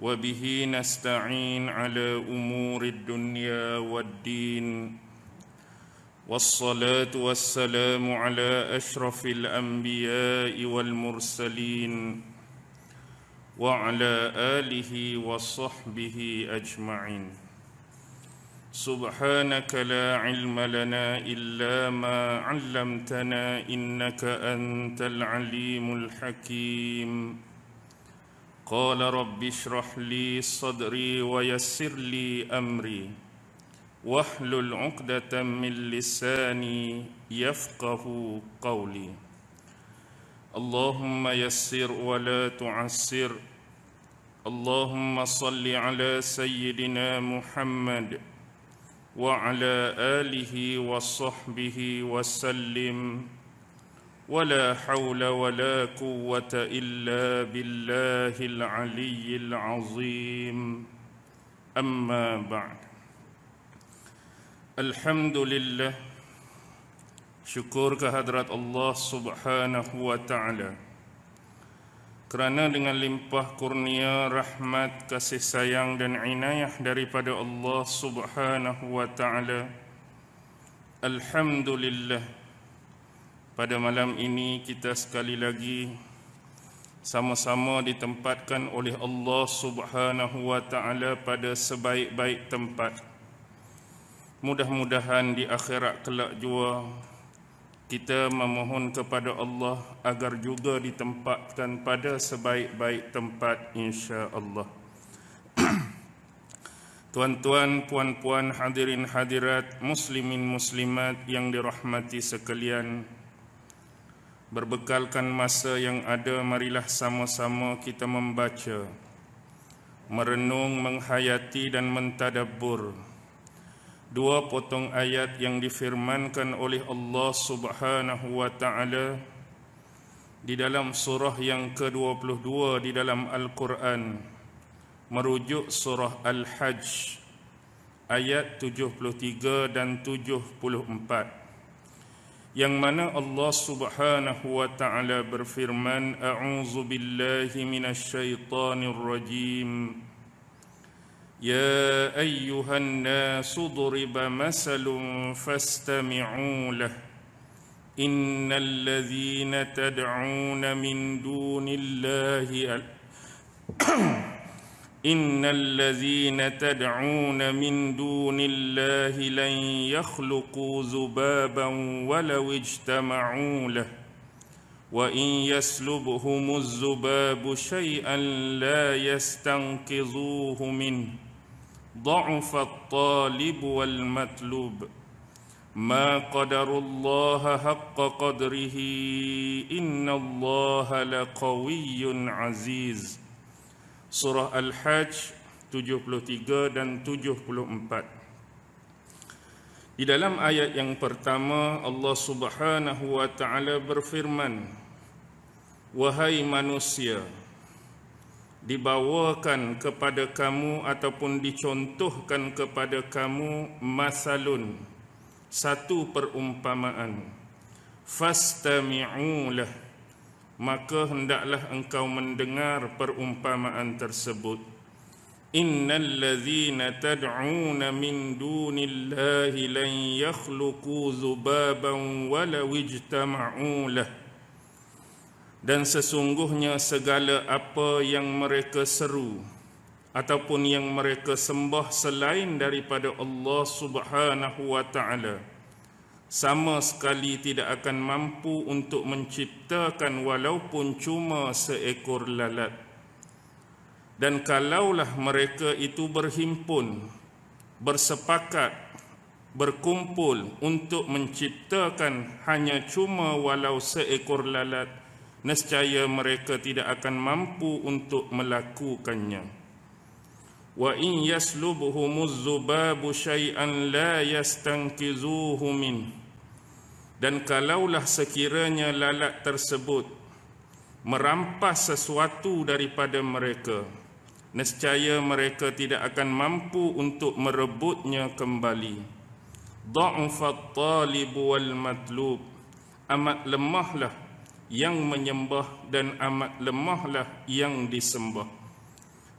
وبه نستعين على امور الدنيا والدين والصلاه والسلام على اشرف الانبياء والمرسلين وعلى اله وصحبه اجمعين سبحانك لا علم لنا الا ما علمتنا انك انت العليم الحكيم قال رب اشرح لي صدري ويسر لي أمري واحلل عقدة من لساني يفقه قولي اللهم يسر ولا تعسر اللهم صل على سيدنا محمد وعلى آله وصحبه وسلم ولا حول ولا قوة إلا بالله العلي العظيم أما بعد الحمد لله syukur kehadrat Allah Subhanahu wa taala kerana dengan limpah kurnia rahmat kasih sayang dan inayah daripada Allah Subhanahu wa taala alhamdulillah pada malam ini kita sekali lagi sama-sama ditempatkan oleh Allah Subhanahu wa taala pada sebaik-baik tempat. Mudah-mudahan di akhirat kelak jua kita memohon kepada Allah agar juga ditempatkan pada sebaik-baik tempat insya-Allah. Tuan-tuan, puan-puan, hadirin hadirat, muslimin muslimat yang dirahmati sekalian, Berbekalkan masa yang ada, marilah sama-sama kita membaca, merenung, menghayati dan mentadabbur dua potong ayat yang difirmankan oleh Allah Subhanahu wa taala di dalam surah yang ke-22 di dalam Al-Quran merujuk surah Al-Hajj ayat 73 dan 74 yang mana Allah Subhanahu wa taala berfirman a'udzu billahi minasyaitonir rajim Ya ayyuhan nas udriba masalun fastami'u lah Innal ladzina tad'un min dunillahi إن الذين تدعون من دون الله لن يخلقوا ذبابا ولو اجتمعوا له وإن يسلبهم الذباب شيئا لا يستنقذوه منه ضعف الطالب والمطلوب ما قدر الله حق قدره إن الله لقوي عزيز surah Al-Hajj 73 dan 74. Di dalam ayat yang pertama Allah Subhanahu wa taala berfirman, "Wahai manusia, dibawakan kepada kamu ataupun dicontohkan kepada kamu masalun satu perumpamaan fastami'ulah maka hendaklah engkau mendengar perumpamaan tersebut innal ladzina tad'un min dunillahi lan yakhluqu dzubaban walau ijtama'u lah. dan sesungguhnya segala apa yang mereka seru ataupun yang mereka sembah selain daripada Allah Subhanahu wa taala sama sekali tidak akan mampu untuk menciptakan walaupun cuma seekor lalat dan kalaulah mereka itu berhimpun bersepakat berkumpul untuk menciptakan hanya cuma walau seekor lalat nescaya mereka tidak akan mampu untuk melakukannya وإن يسلبهم الذباب شيئا لا يستنقذوه منه dan kalaulah sekiranya lalat tersebut merampas sesuatu daripada mereka nescaya mereka tidak akan mampu untuk merebutnya kembali dha'fat talib wal amat lemahlah yang menyembah dan amat lemahlah yang disembah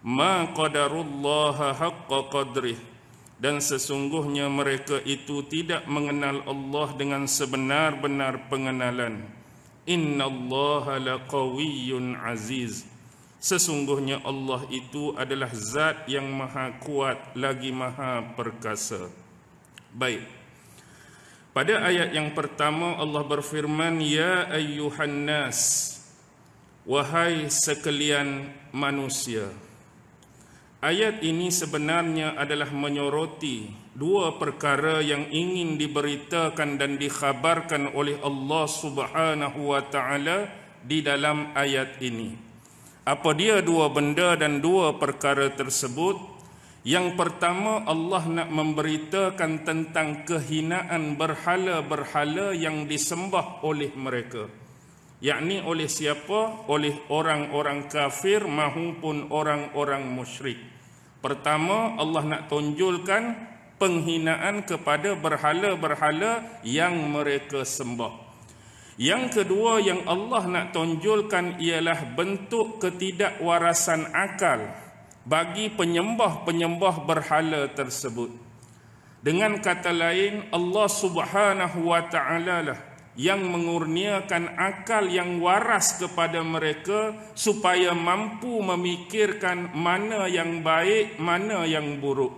ma qadarullaha haqqa qadrih dan sesungguhnya mereka itu tidak mengenal Allah dengan sebenar-benar pengenalan innallaha laqawiyyun aziz sesungguhnya Allah itu adalah zat yang maha kuat lagi maha perkasa baik pada ayat yang pertama Allah berfirman ya ayyuhan nas wahai sekalian manusia Ayat ini sebenarnya adalah menyoroti dua perkara yang ingin diberitakan dan dikhabarkan oleh Allah Subhanahu wa taala di dalam ayat ini. Apa dia dua benda dan dua perkara tersebut? Yang pertama Allah nak memberitakan tentang kehinaan berhala-berhala yang disembah oleh mereka yakni oleh siapa oleh orang-orang kafir maupun orang-orang musyrik pertama Allah nak tonjolkan penghinaan kepada berhala-berhala yang mereka sembah yang kedua yang Allah nak tonjolkan ialah bentuk ketidakwarasan akal bagi penyembah-penyembah berhala tersebut. Dengan kata lain, Allah Subhanahu wa taala lah yang mengurniakan akal yang waras kepada mereka supaya mampu memikirkan mana yang baik, mana yang buruk,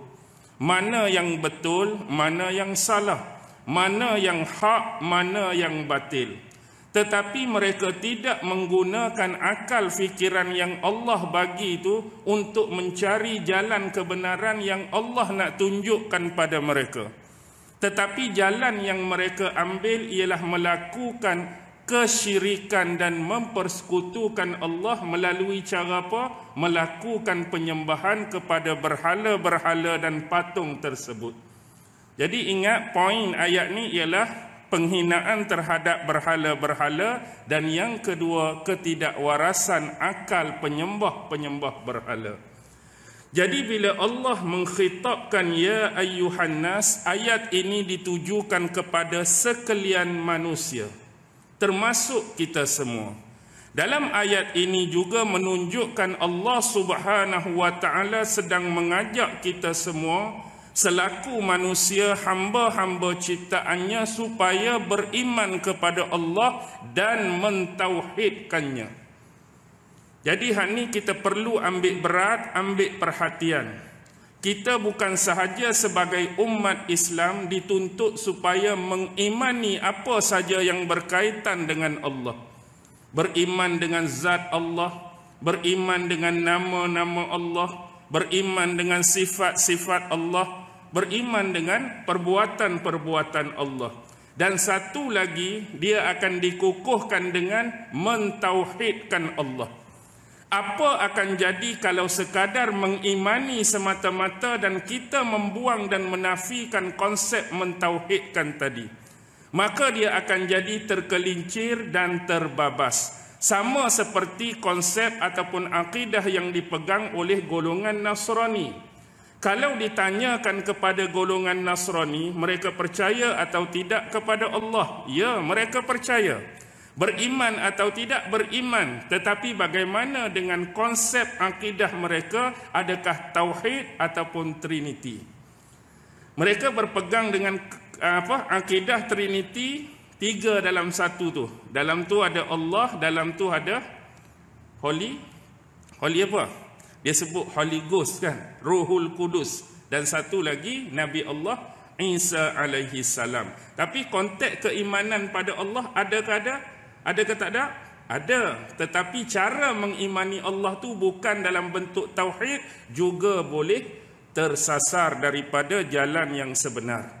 mana yang betul, mana yang salah, mana yang hak, mana yang batil. Tetapi mereka tidak menggunakan akal fikiran yang Allah bagi itu untuk mencari jalan kebenaran yang Allah nak tunjukkan pada mereka. Tetapi jalan yang mereka ambil ialah melakukan kesyirikan dan mempersekutukan Allah melalui cara apa? Melakukan penyembahan kepada berhala-berhala dan patung tersebut. Jadi ingat poin ayat ni ialah penghinaan terhadap berhala-berhala dan yang kedua ketidakwarasan akal penyembah-penyembah berhala. -penyembah berhala. Jadi bila Allah mengkhitabkan ya ayyuhan nas ayat ini ditujukan kepada sekalian manusia termasuk kita semua. Dalam ayat ini juga menunjukkan Allah Subhanahu wa taala sedang mengajak kita semua selaku manusia hamba-hamba ciptaannya supaya beriman kepada Allah dan mentauhidkannya. Jadi hak ni kita perlu ambil berat, ambil perhatian. Kita bukan sahaja sebagai umat Islam dituntut supaya mengimani apa saja yang berkaitan dengan Allah. Beriman dengan zat Allah, beriman dengan nama-nama Allah, beriman dengan sifat-sifat Allah, beriman dengan perbuatan-perbuatan Allah. Dan satu lagi, dia akan dikukuhkan dengan mentauhidkan Allah apa akan jadi kalau sekadar mengimani semata-mata dan kita membuang dan menafikan konsep mentauhidkan tadi maka dia akan jadi terkelincir dan terbabas sama seperti konsep ataupun akidah yang dipegang oleh golongan Nasrani kalau ditanyakan kepada golongan Nasrani mereka percaya atau tidak kepada Allah ya mereka percaya beriman atau tidak beriman tetapi bagaimana dengan konsep akidah mereka adakah tauhid ataupun trinity mereka berpegang dengan apa akidah trinity tiga dalam satu tu dalam tu ada Allah dalam tu ada holy holy apa dia sebut holy ghost kan ruhul kudus dan satu lagi nabi Allah Isa alaihi salam tapi konteks keimanan pada Allah ada ke ada ada ke tak ada? Ada. Tetapi cara mengimani Allah tu bukan dalam bentuk tauhid juga boleh tersasar daripada jalan yang sebenar.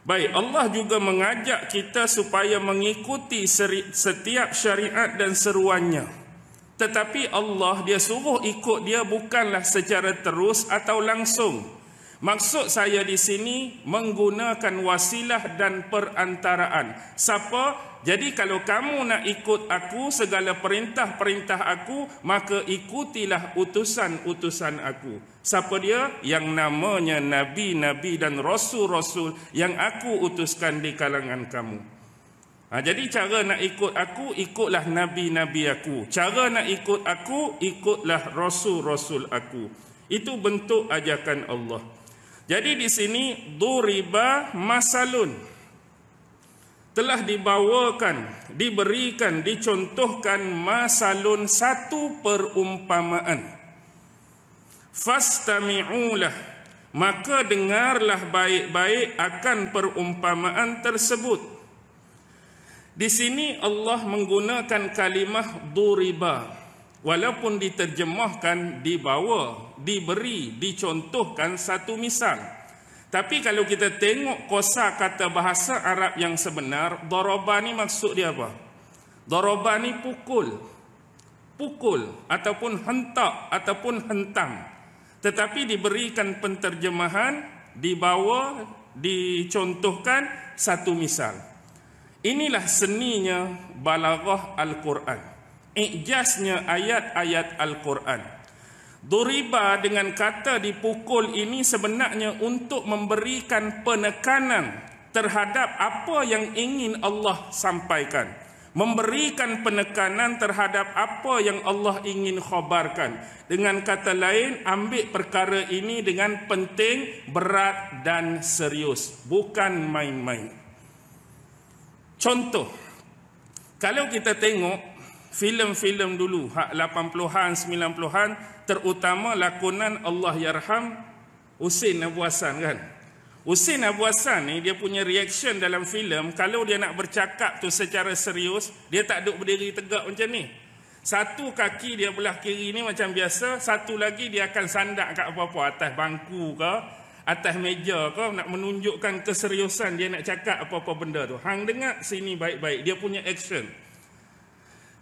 Baik, Allah juga mengajak kita supaya mengikuti seri, setiap syariat dan seruannya. Tetapi Allah dia suruh ikut dia bukanlah secara terus atau langsung. Maksud saya di sini menggunakan wasilah dan perantaraan. Siapa? Jadi kalau kamu nak ikut aku segala perintah-perintah aku maka ikutilah utusan-utusan aku. Siapa dia? Yang namanya nabi-nabi dan rasul-rasul yang aku utuskan di kalangan kamu. Ha, jadi cara nak ikut aku ikutlah nabi-nabi aku. Cara nak ikut aku ikutlah rasul-rasul aku. Itu bentuk ajakan Allah. Jadi di sini duriba masalun telah dibawakan, diberikan, dicontohkan masalun satu perumpamaan. Fastami'ulah, maka dengarlah baik-baik akan perumpamaan tersebut. Di sini Allah menggunakan kalimah duriba. Walaupun diterjemahkan dibawa, diberi, dicontohkan satu misal. Tapi kalau kita tengok kosa kata bahasa Arab yang sebenar, daraba ni maksud dia apa? Daraba ni pukul. Pukul ataupun hentak ataupun hentam. Tetapi diberikan penterjemahan di bawah dicontohkan satu misal. Inilah seninya balaghah Al-Quran. Ijaznya ayat-ayat Al-Quran. Duriba dengan kata dipukul ini sebenarnya untuk memberikan penekanan terhadap apa yang ingin Allah sampaikan. Memberikan penekanan terhadap apa yang Allah ingin khabarkan. Dengan kata lain, ambil perkara ini dengan penting, berat dan serius. Bukan main-main. Contoh, kalau kita tengok filem-filem dulu hak 80-an 90-an terutama lakonan Allah Yarham Husin Abu Hasan kan Husin Abu Hasan ni dia punya reaction dalam filem kalau dia nak bercakap tu secara serius dia tak duduk berdiri tegak macam ni satu kaki dia belah kiri ni macam biasa satu lagi dia akan sandak kat apa-apa atas bangku ke atas meja ke nak menunjukkan keseriusan dia nak cakap apa-apa benda tu hang dengar sini baik-baik dia punya action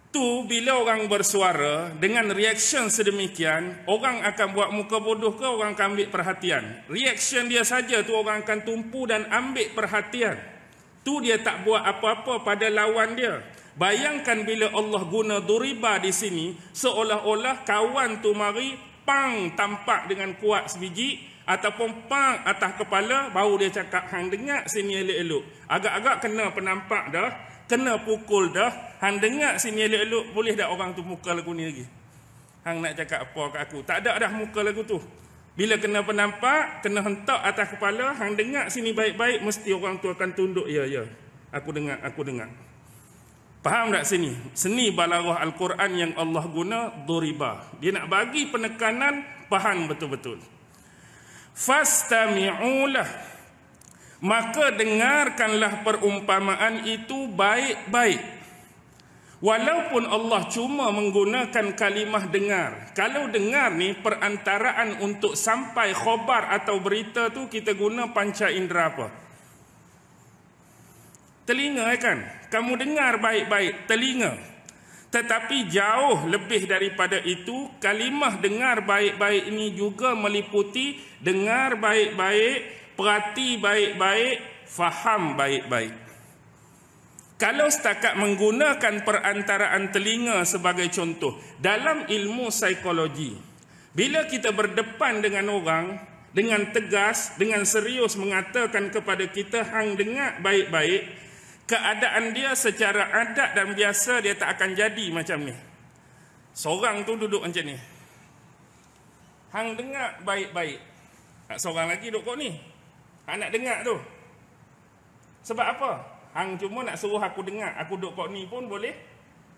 Tu bila orang bersuara dengan reaction sedemikian, orang akan buat muka bodoh ke orang akan ambil perhatian. Reaction dia saja tu orang akan tumpu dan ambil perhatian. Tu dia tak buat apa-apa pada lawan dia. Bayangkan bila Allah guna duriba di sini, seolah-olah kawan tu mari pang tampak dengan kuat sebiji ataupun pang atas kepala baru dia cakap hang dengar sini elok-elok. Agak-agak kena penampak dah kena pukul dah hang dengar sini elok-elok boleh dah orang tu muka lagu ni lagi hang nak cakap apa kat aku tak ada dah muka lagu tu bila kena penampak kena hentak atas kepala hang dengar sini baik-baik mesti orang tu akan tunduk ya ya aku dengar aku dengar faham tak sini seni balaghah al-Quran yang Allah guna duriba dia nak bagi penekanan faham betul-betul fastami'ulah -betul maka dengarkanlah perumpamaan itu baik-baik. Walaupun Allah cuma menggunakan kalimah dengar. Kalau dengar ni perantaraan untuk sampai khobar atau berita tu kita guna panca indera apa? Telinga eh, kan? Kamu dengar baik-baik, telinga. Tetapi jauh lebih daripada itu, kalimah dengar baik-baik ini juga meliputi dengar baik-baik, perhati baik-baik, faham baik-baik. Kalau setakat menggunakan perantaraan telinga sebagai contoh, dalam ilmu psikologi, bila kita berdepan dengan orang, dengan tegas, dengan serius mengatakan kepada kita, hang dengar baik-baik, keadaan dia secara adat dan biasa dia tak akan jadi macam ni. Seorang tu duduk macam ni. Hang dengar baik-baik. Tak seorang lagi duduk kau ni. Hang nak dengar tu. Sebab apa? Hang cuma nak suruh aku dengar. Aku duduk kok ni pun boleh.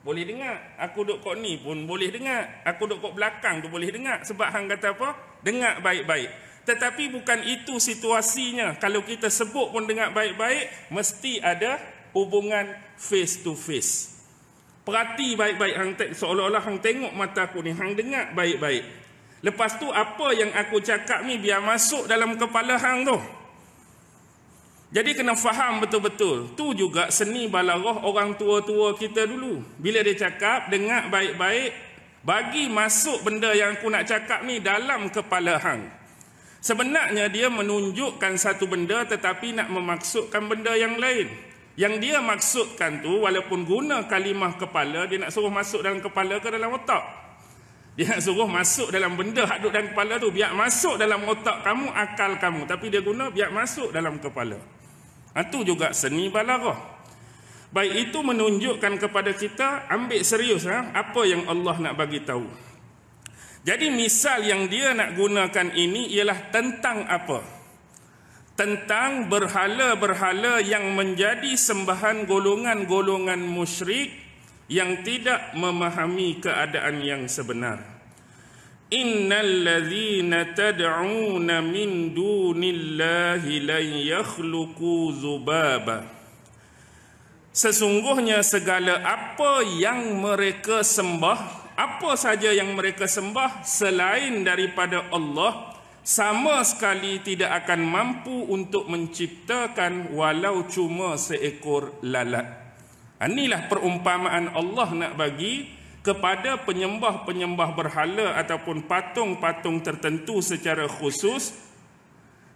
Boleh dengar. Aku duduk kok ni pun boleh dengar. Aku duduk kok belakang tu boleh dengar. Sebab hang kata apa? Dengar baik-baik. Tetapi bukan itu situasinya. Kalau kita sebut pun dengar baik-baik, mesti ada hubungan face to face. Perhati baik-baik hang seolah-olah hang tengok mata aku ni, hang dengar baik-baik. Lepas tu apa yang aku cakap ni biar masuk dalam kepala hang tu. Jadi kena faham betul-betul. Tu juga seni balaghah orang tua-tua kita dulu. Bila dia cakap, dengar baik-baik, bagi masuk benda yang aku nak cakap ni dalam kepala hang. Sebenarnya dia menunjukkan satu benda tetapi nak memaksudkan benda yang lain. Yang dia maksudkan tu walaupun guna kalimah kepala dia nak suruh masuk dalam kepala ke dalam otak. Dia nak suruh masuk dalam benda hak duduk dalam kepala tu biar masuk dalam otak kamu akal kamu tapi dia guna biar masuk dalam kepala. Itu ha, juga seni balaghah. Baik itu menunjukkan kepada kita ambil serius ha? apa yang Allah nak bagi tahu. Jadi misal yang dia nak gunakan ini ialah tentang apa? Tentang berhala-berhala yang menjadi sembahan golongan-golongan musyrik yang tidak memahami keadaan yang sebenar. إن الذين تدعون من دون الله لن يخلقوا ذبابا Sesungguhnya segala apa yang mereka sembah Apa saja yang mereka sembah selain daripada Allah Sama sekali tidak akan mampu untuk menciptakan walau cuma seekor lalat ha, Inilah perumpamaan Allah nak bagi kepada penyembah-penyembah berhala ataupun patung-patung tertentu secara khusus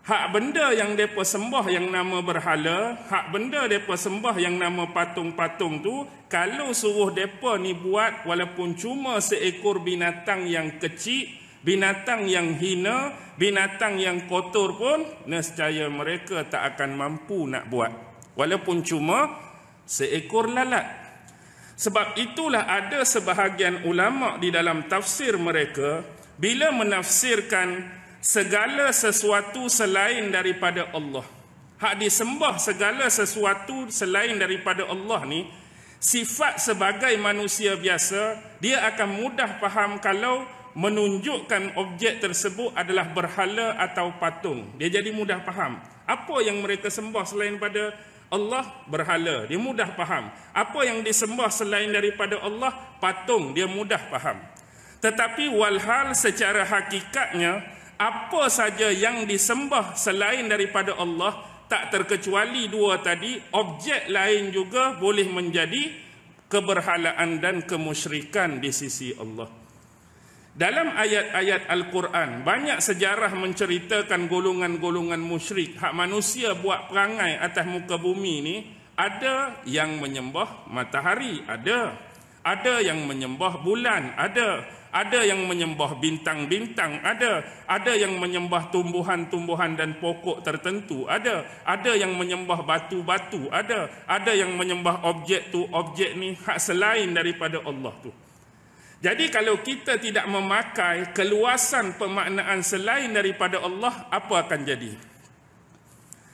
hak benda yang depa sembah yang nama berhala hak benda depa sembah yang nama patung-patung tu kalau suruh depa ni buat walaupun cuma seekor binatang yang kecil binatang yang hina binatang yang kotor pun nescaya mereka tak akan mampu nak buat walaupun cuma seekor lalat sebab itulah ada sebahagian ulama di dalam tafsir mereka bila menafsirkan segala sesuatu selain daripada Allah. Hak disembah segala sesuatu selain daripada Allah ni sifat sebagai manusia biasa dia akan mudah faham kalau menunjukkan objek tersebut adalah berhala atau patung. Dia jadi mudah faham. Apa yang mereka sembah selain daripada Allah berhala, dia mudah faham. Apa yang disembah selain daripada Allah, patung, dia mudah faham. Tetapi walhal secara hakikatnya, apa saja yang disembah selain daripada Allah, tak terkecuali dua tadi, objek lain juga boleh menjadi keberhalaan dan kemusyrikan di sisi Allah. Dalam ayat-ayat Al-Quran, banyak sejarah menceritakan golongan-golongan musyrik, hak manusia buat perangai atas muka bumi ni, ada yang menyembah matahari, ada. Ada yang menyembah bulan, ada. Ada yang menyembah bintang-bintang, ada. Ada yang menyembah tumbuhan-tumbuhan dan pokok tertentu, ada. Ada yang menyembah batu-batu, ada. Ada yang menyembah objek tu, objek ni hak selain daripada Allah tu. Jadi kalau kita tidak memakai keluasan pemaknaan selain daripada Allah, apa akan jadi?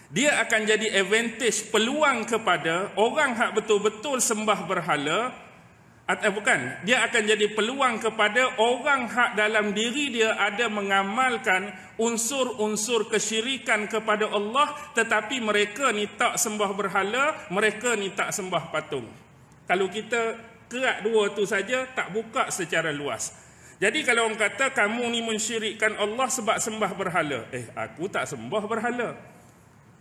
Dia akan jadi advantage peluang kepada orang hak betul-betul sembah berhala atau eh, bukan? Dia akan jadi peluang kepada orang hak dalam diri dia ada mengamalkan unsur-unsur kesyirikan kepada Allah tetapi mereka ni tak sembah berhala, mereka ni tak sembah patung. Kalau kita kerat dua tu saja tak buka secara luas. Jadi kalau orang kata kamu ni mensyirikkan Allah sebab sembah berhala. Eh aku tak sembah berhala.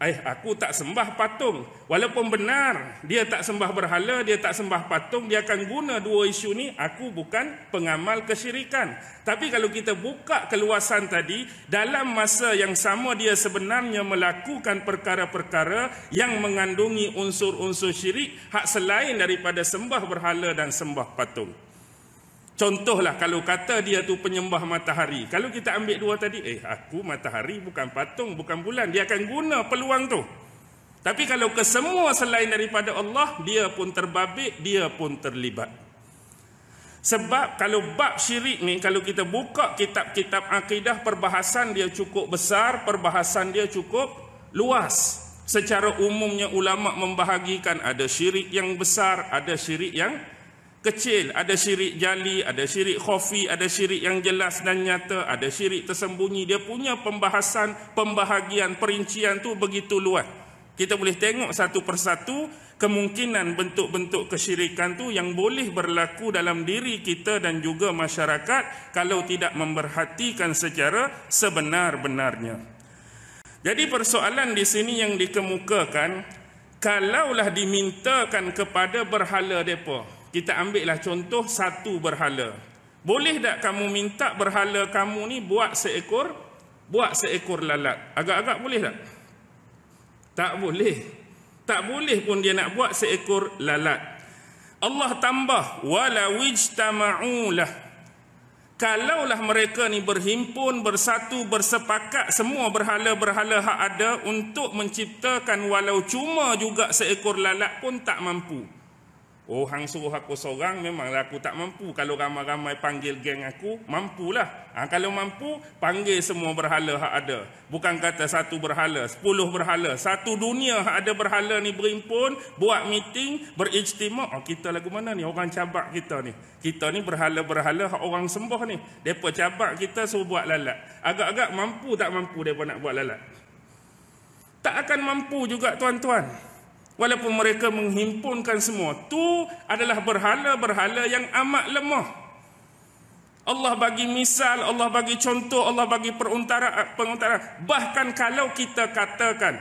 Eh, aku tak sembah patung. Walaupun benar, dia tak sembah berhala, dia tak sembah patung, dia akan guna dua isu ni, aku bukan pengamal kesyirikan. Tapi kalau kita buka keluasan tadi, dalam masa yang sama dia sebenarnya melakukan perkara-perkara yang mengandungi unsur-unsur syirik, hak selain daripada sembah berhala dan sembah patung. Contohlah kalau kata dia tu penyembah matahari. Kalau kita ambil dua tadi, eh aku matahari bukan patung, bukan bulan. Dia akan guna peluang tu. Tapi kalau kesemua selain daripada Allah, dia pun terbabit, dia pun terlibat. Sebab kalau bab syirik ni, kalau kita buka kitab-kitab akidah, perbahasan dia cukup besar, perbahasan dia cukup luas. Secara umumnya ulama membahagikan ada syirik yang besar, ada syirik yang kecil ada syirik jali ada syirik khafi ada syirik yang jelas dan nyata ada syirik tersembunyi dia punya pembahasan pembahagian perincian tu begitu luas kita boleh tengok satu persatu kemungkinan bentuk-bentuk kesyirikan tu yang boleh berlaku dalam diri kita dan juga masyarakat kalau tidak memerhatikan secara sebenar-benarnya jadi persoalan di sini yang dikemukakan kalaulah dimintakan kepada berhala depa kita ambil lah contoh satu berhala. Boleh tak kamu minta berhala kamu ni buat seekor buat seekor lalat? Agak-agak boleh tak? Tak boleh. Tak boleh pun dia nak buat seekor lalat. Allah tambah wala wijtama'ulah. Kalaulah mereka ni berhimpun, bersatu, bersepakat semua berhala-berhala hak ada untuk menciptakan walau cuma juga seekor lalat pun tak mampu. Orang suruh aku seorang memang aku tak mampu. Kalau ramai-ramai panggil geng aku, mampulah. Ha, kalau mampu, panggil semua berhala hak ada. Bukan kata satu berhala, sepuluh berhala. Satu dunia hak ada berhala ni berimpun, buat meeting, berijtima. Oh, ha, kita lagu mana ni? Orang cabak kita ni. Kita ni berhala-berhala hak orang sembah ni. Mereka cabak kita suruh buat lalat. Agak-agak mampu tak mampu mereka nak buat lalat. Tak akan mampu juga tuan-tuan walaupun mereka menghimpunkan semua tu adalah berhala-berhala yang amat lemah Allah bagi misal Allah bagi contoh Allah bagi perantara perantara bahkan kalau kita katakan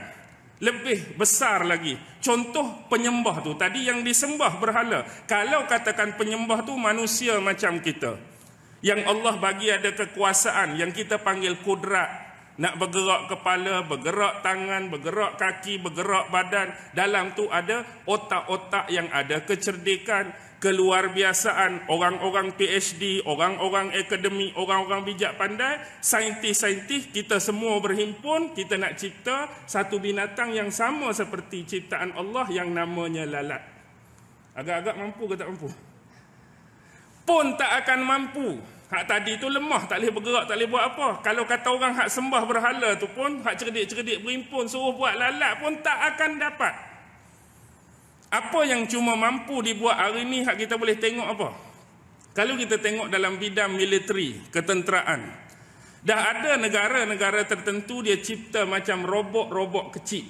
lebih besar lagi contoh penyembah tu tadi yang disembah berhala kalau katakan penyembah tu manusia macam kita yang Allah bagi ada kekuasaan yang kita panggil kudrat nak bergerak kepala, bergerak tangan, bergerak kaki, bergerak badan. Dalam tu ada otak-otak yang ada kecerdikan, keluar biasaan. Orang-orang PhD, orang-orang akademi, orang-orang bijak pandai. Saintis-saintis, kita semua berhimpun. Kita nak cipta satu binatang yang sama seperti ciptaan Allah yang namanya lalat. Agak-agak mampu ke tak mampu? Pun tak akan mampu. Mampu. Hak tadi tu lemah, tak boleh bergerak, tak boleh buat apa. Kalau kata orang hak sembah berhala tu pun, hak cerdik-cerdik berimpun, suruh buat lalat pun tak akan dapat. Apa yang cuma mampu dibuat hari ni, hak kita boleh tengok apa? Kalau kita tengok dalam bidang militeri, ketenteraan. Dah ada negara-negara tertentu dia cipta macam robot-robot kecil.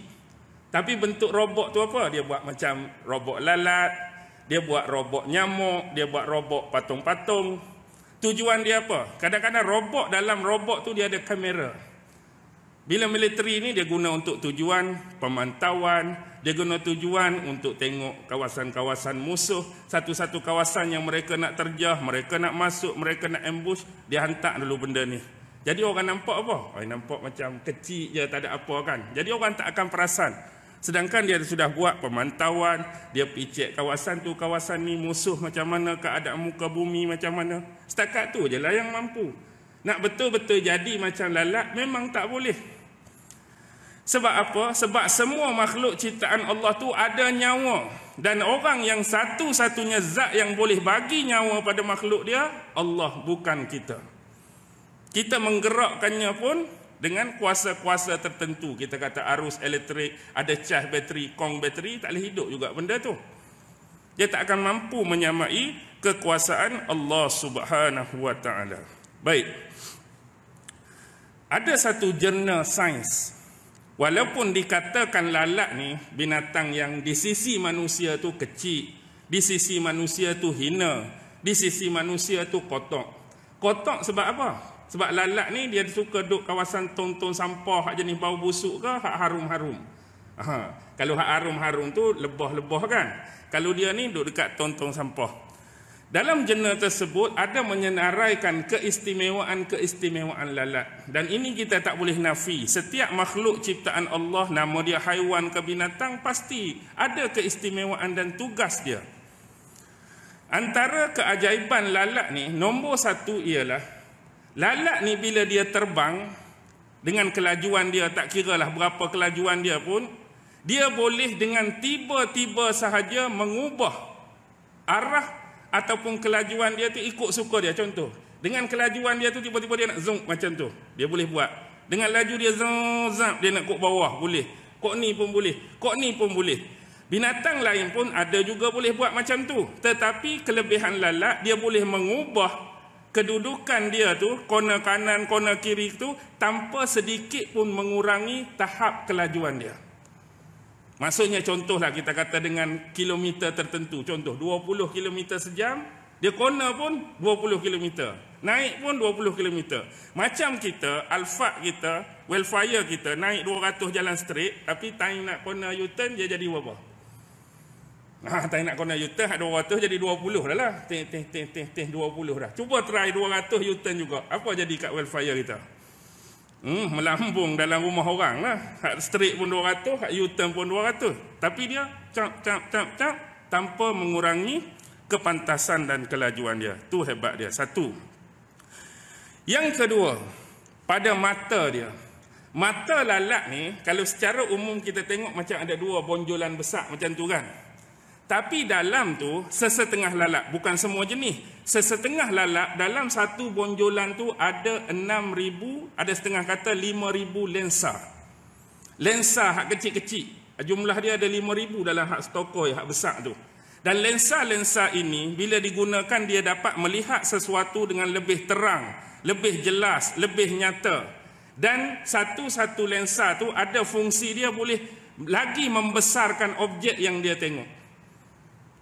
Tapi bentuk robot tu apa? Dia buat macam robot lalat, dia buat robot nyamuk, dia buat robot patung-patung. Tujuan dia apa? Kadang-kadang robot dalam robot tu dia ada kamera. Bila military ni dia guna untuk tujuan pemantauan, dia guna tujuan untuk tengok kawasan-kawasan musuh, satu-satu kawasan yang mereka nak terjah, mereka nak masuk, mereka nak ambush, dia hantar dulu benda ni. Jadi orang nampak apa? Orang nampak macam kecil je, tak ada apa kan. Jadi orang tak akan perasan. Sedangkan dia sudah buat pemantauan, dia picit kawasan tu, kawasan ni musuh macam mana, keadaan muka bumi macam mana. Setakat tu je lah yang mampu. Nak betul-betul jadi macam lalat, memang tak boleh. Sebab apa? Sebab semua makhluk ciptaan Allah tu ada nyawa. Dan orang yang satu-satunya zat yang boleh bagi nyawa pada makhluk dia, Allah bukan kita. Kita menggerakkannya pun, dengan kuasa-kuasa tertentu kita kata arus elektrik ada cas bateri kong bateri tak boleh hidup juga benda tu dia tak akan mampu menyamai kekuasaan Allah Subhanahu wa taala baik ada satu jurnal sains walaupun dikatakan lalat ni binatang yang di sisi manusia tu kecil di sisi manusia tu hina di sisi manusia tu kotak kotak sebab apa sebab lalat ni dia suka duduk kawasan tong-tong sampah, hak jenis bau busuk ke, hak harum-harum. Ha. Kalau hak harum-harum tu lebah-lebah kan. Kalau dia ni duduk dekat tong-tong sampah. Dalam jenis tersebut ada menyenaraikan keistimewaan-keistimewaan lalat. Dan ini kita tak boleh nafi. Setiap makhluk ciptaan Allah, nama dia haiwan ke binatang, pasti ada keistimewaan dan tugas dia. Antara keajaiban lalat ni, nombor satu ialah Lalat ni bila dia terbang dengan kelajuan dia tak kira lah berapa kelajuan dia pun dia boleh dengan tiba-tiba sahaja mengubah arah ataupun kelajuan dia tu ikut suka dia contoh dengan kelajuan dia tu tiba-tiba dia nak zonk macam tu dia boleh buat dengan laju dia zonk dia nak kok bawah boleh kok ni pun boleh kok ni pun boleh binatang lain pun ada juga boleh buat macam tu tetapi kelebihan lalat dia boleh mengubah kedudukan dia tu kona kanan kona kiri tu tanpa sedikit pun mengurangi tahap kelajuan dia maksudnya contohlah kita kata dengan kilometer tertentu contoh 20 km sejam dia kona pun 20 km naik pun 20 km macam kita alfat kita wildfire kita naik 200 jalan straight tapi time nak kona u-turn dia jadi wabah Ha, tak nak kena U-turn, 200 jadi 20 dah lah. Teng, teng, teng, teng, teng, 20 dah. Cuba try 200 U-turn juga. Apa jadi kat wildfire kita? Hmm, melambung dalam rumah orang lah. Hak straight pun 200, hak U-turn pun 200. Tapi dia, cap, cap, cap, cap, tanpa mengurangi kepantasan dan kelajuan dia. Tu hebat dia. Satu. Yang kedua, pada mata dia. Mata lalat ni, kalau secara umum kita tengok macam ada dua bonjolan besar macam tu kan. Tapi dalam tu sesetengah lalat, bukan semua jenis. Sesetengah lalat dalam satu bonjolan tu ada 6000, ada setengah kata 5000 lensa. Lensa hak kecil-kecil. Jumlah dia ada 5000 dalam hak stoko hak besar tu. Dan lensa-lensa ini bila digunakan dia dapat melihat sesuatu dengan lebih terang, lebih jelas, lebih nyata. Dan satu-satu lensa tu ada fungsi dia boleh lagi membesarkan objek yang dia tengok.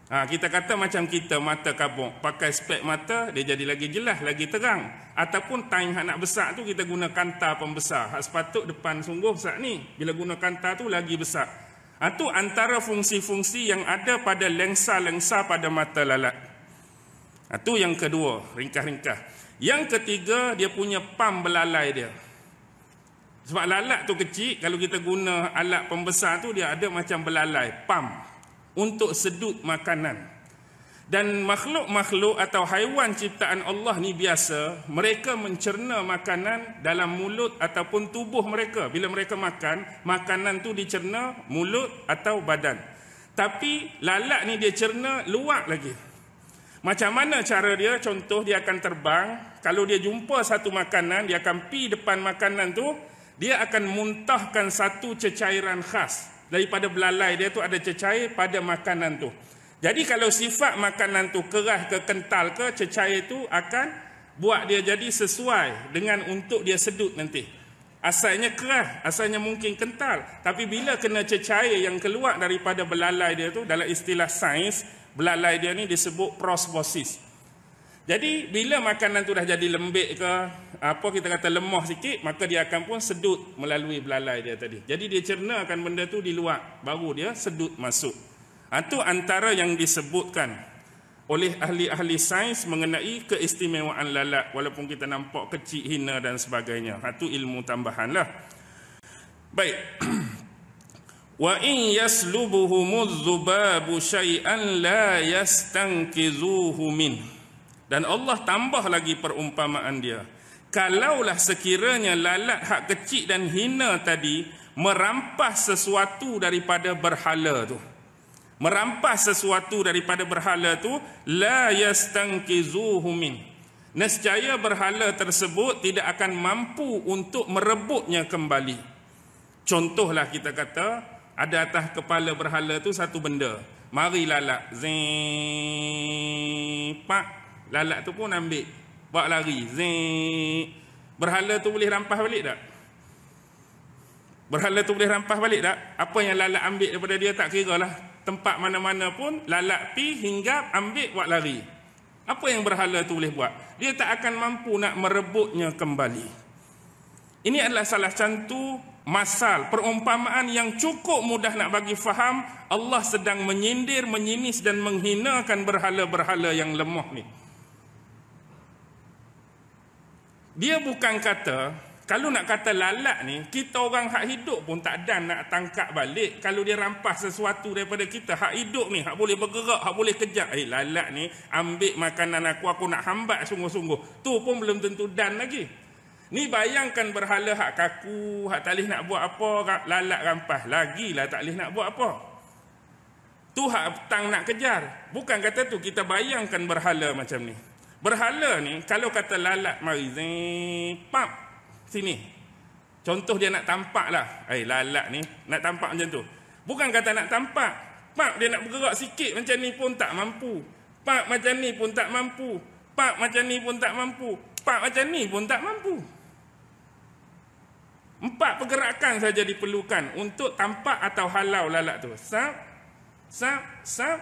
Ha, kita kata macam kita mata kabur, pakai spek mata dia jadi lagi jelas, lagi terang. Ataupun time hak nak besar tu kita guna kanta pembesar. Hak sepatut depan sungguh saat ni. Bila guna kanta tu lagi besar. Itu ha, antara fungsi-fungsi yang ada pada lensa lensa pada mata lalat. Itu ha, yang kedua, ringkah-ringkah. Yang ketiga, dia punya pam belalai dia. Sebab lalat tu kecil, kalau kita guna alat pembesar tu dia ada macam belalai, pam untuk sedut makanan. Dan makhluk-makhluk atau haiwan ciptaan Allah ni biasa, mereka mencerna makanan dalam mulut ataupun tubuh mereka. Bila mereka makan, makanan tu dicerna mulut atau badan. Tapi lalat ni dia cerna luak lagi. Macam mana cara dia? Contoh dia akan terbang. Kalau dia jumpa satu makanan, dia akan pi depan makanan tu, dia akan muntahkan satu cecairan khas daripada belalai dia tu ada cecair pada makanan tu. Jadi kalau sifat makanan tu keras ke kental ke cecair tu akan buat dia jadi sesuai dengan untuk dia sedut nanti. Asalnya keras, asalnya mungkin kental. Tapi bila kena cecair yang keluar daripada belalai dia tu dalam istilah sains belalai dia ni disebut prosbosis. Jadi bila makanan tu dah jadi lembek ke apa kita kata lemah sikit maka dia akan pun sedut melalui belalai dia tadi. Jadi dia cernakan benda tu di luar baru dia sedut masuk. Itu ha, antara yang disebutkan oleh ahli-ahli sains mengenai keistimewaan lalat walaupun kita nampak kecil hina dan sebagainya. Itu ha, ilmu tambahan lah. Baik. Wa in yaslubuhumuz zubabu syai'an la yastankizuhu minhu dan Allah tambah lagi perumpamaan dia. Kalaulah sekiranya lalat hak kecil dan hina tadi merampas sesuatu daripada berhala tu. Merampas sesuatu daripada berhala tu la yastankizuhu min. Nescaya berhala tersebut tidak akan mampu untuk merebutnya kembali. Contohlah kita kata ada atas kepala berhala tu satu benda. Mari lalat zing pak Lalat tu pun ambil. Buat lari. Zik. Berhala tu boleh rampas balik tak? Berhala tu boleh rampas balik tak? Apa yang lalat ambil daripada dia tak kira lah. Tempat mana-mana pun lalat pi hingga ambil buat lari. Apa yang berhala tu boleh buat? Dia tak akan mampu nak merebutnya kembali. Ini adalah salah satu masal, perumpamaan yang cukup mudah nak bagi faham Allah sedang menyindir, menyinis dan menghinakan berhala-berhala yang lemah ni. dia bukan kata kalau nak kata lalat ni kita orang hak hidup pun tak dan nak tangkap balik kalau dia rampas sesuatu daripada kita hak hidup ni hak boleh bergerak hak boleh kejar eh lalat ni ambil makanan aku aku nak hambat sungguh-sungguh tu pun belum tentu dan lagi ni bayangkan berhala hak kaku hak tak nak buat apa lalat rampas lagilah tak boleh nak buat apa tu hak tang nak kejar bukan kata tu kita bayangkan berhala macam ni Berhala ni kalau kata lalat mari zipap sini. Contoh dia nak tampak lah. Eh lalat ni nak tampak macam tu. Bukan kata nak tampak. Pak dia nak bergerak sikit macam ni pun tak mampu. Pak macam ni pun tak mampu. Pak macam ni pun tak mampu. Pak macam ni pun tak mampu. Empat pergerakan saja diperlukan untuk tampak atau halau lalat tu. Sap, sap, sap,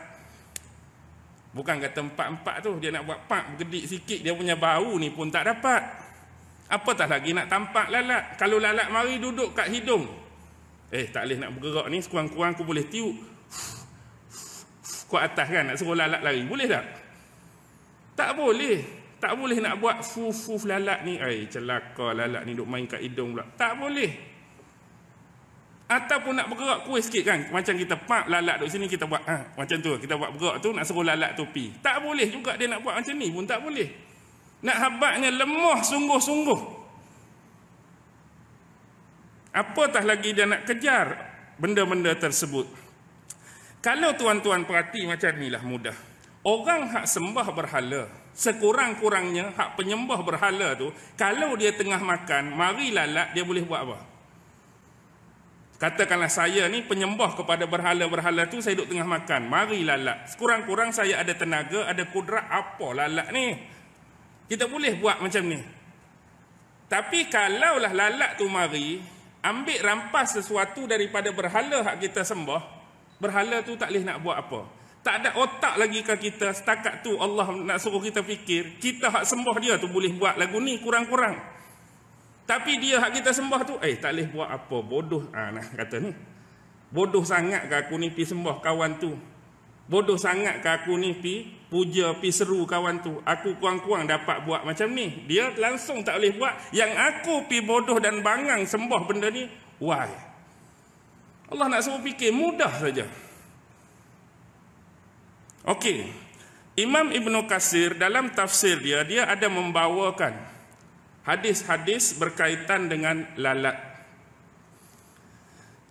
Bukan kata empat-empat tu dia nak buat pak gedik sikit dia punya bau ni pun tak dapat. Apatah lagi nak tampak lalat. Kalau lalat mari duduk kat hidung. Eh tak boleh nak bergerak ni sekurang-kurang aku boleh tiup. Kuat atas kan nak suruh lalat lari. Boleh tak? Tak boleh. Tak boleh nak buat fuf-fuf lalat ni. Eh celaka lalat ni duk main kat hidung pula. Tak boleh ataupun nak bergerak kuih sikit kan macam kita pak lalak duduk sini kita buat ha, macam tu kita buat bergerak tu nak suruh lalak tu pi tak boleh juga dia nak buat macam ni pun tak boleh nak habaknya lemah sungguh-sungguh apatah lagi dia nak kejar benda-benda tersebut kalau tuan-tuan perhati macam ni lah mudah orang hak sembah berhala sekurang-kurangnya hak penyembah berhala tu kalau dia tengah makan mari lalak dia boleh buat apa Katakanlah saya ni penyembah kepada berhala-berhala tu saya duduk tengah makan. Mari lalat. Sekurang-kurang saya ada tenaga, ada kudrat apa lalat ni. Kita boleh buat macam ni. Tapi kalaulah lalat tu mari, ambil rampas sesuatu daripada berhala hak kita sembah, berhala tu tak boleh nak buat apa. Tak ada otak lagi ke kita setakat tu Allah nak suruh kita fikir, kita hak sembah dia tu boleh buat lagu ni kurang-kurang. Tapi dia hak kita sembah tu, eh tak boleh buat apa, bodoh. Ah, nah kata ni. Bodoh sangat ke aku ni pi sembah kawan tu? Bodoh sangat ke aku ni pi puja pi seru kawan tu? Aku kurang-kurang dapat buat macam ni. Dia langsung tak boleh buat yang aku pi bodoh dan bangang sembah benda ni. Why? Allah nak semua fikir mudah saja. Okey. Imam Ibn Qasir dalam tafsir dia, dia ada membawakan hadis-hadis berkaitan dengan lalat.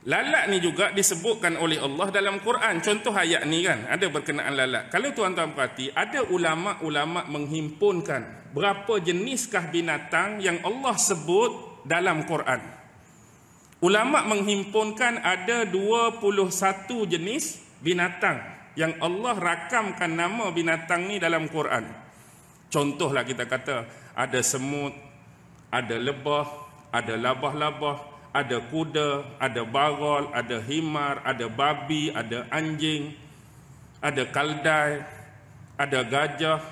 Lalat ni juga disebutkan oleh Allah dalam Quran. Contoh ayat ni kan, ada berkenaan lalat. Kalau tuan-tuan perhati, ada ulama-ulama menghimpunkan berapa jeniskah binatang yang Allah sebut dalam Quran. Ulama menghimpunkan ada 21 jenis binatang yang Allah rakamkan nama binatang ni dalam Quran. Contohlah kita kata ada semut, ada lebah, ada labah-labah, ada kuda, ada barol, ada himar, ada babi, ada anjing, ada kaldai, ada gajah,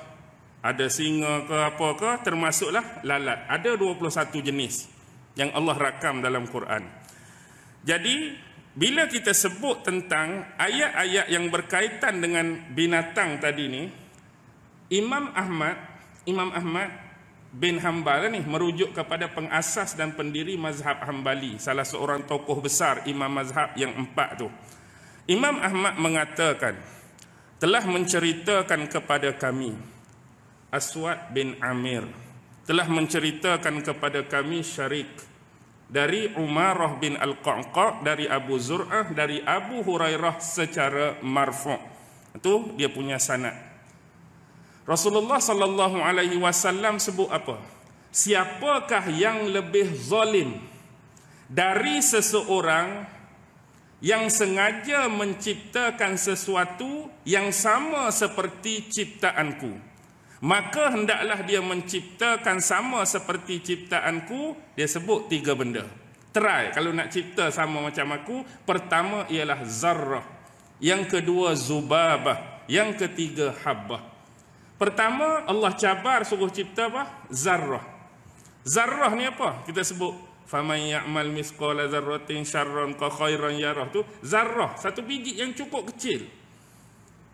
ada singa ke apa ke, termasuklah lalat. Ada 21 jenis yang Allah rakam dalam Quran. Jadi, bila kita sebut tentang ayat-ayat yang berkaitan dengan binatang tadi ni, Imam Ahmad, Imam Ahmad bin Hanbal ni merujuk kepada pengasas dan pendiri mazhab Hambali, salah seorang tokoh besar imam mazhab yang empat tu Imam Ahmad mengatakan telah menceritakan kepada kami Aswad bin Amir telah menceritakan kepada kami Syarik dari Umarah bin Al-Qa'qa dari Abu Zur'ah dari Abu Hurairah secara marfu' tu dia punya sanad Rasulullah sallallahu alaihi wasallam sebut apa? Siapakah yang lebih zalim dari seseorang yang sengaja menciptakan sesuatu yang sama seperti ciptaanku? Maka hendaklah dia menciptakan sama seperti ciptaanku, dia sebut tiga benda. Try kalau nak cipta sama macam aku, pertama ialah zarrah. Yang kedua zubabah, yang ketiga habbah. Pertama Allah cabar suruh cipta apa? Zarrah. Zarrah ni apa? Kita sebut faman ya'mal misqala zarratin syarran ka khairan yarah tu zarrah satu biji yang cukup kecil.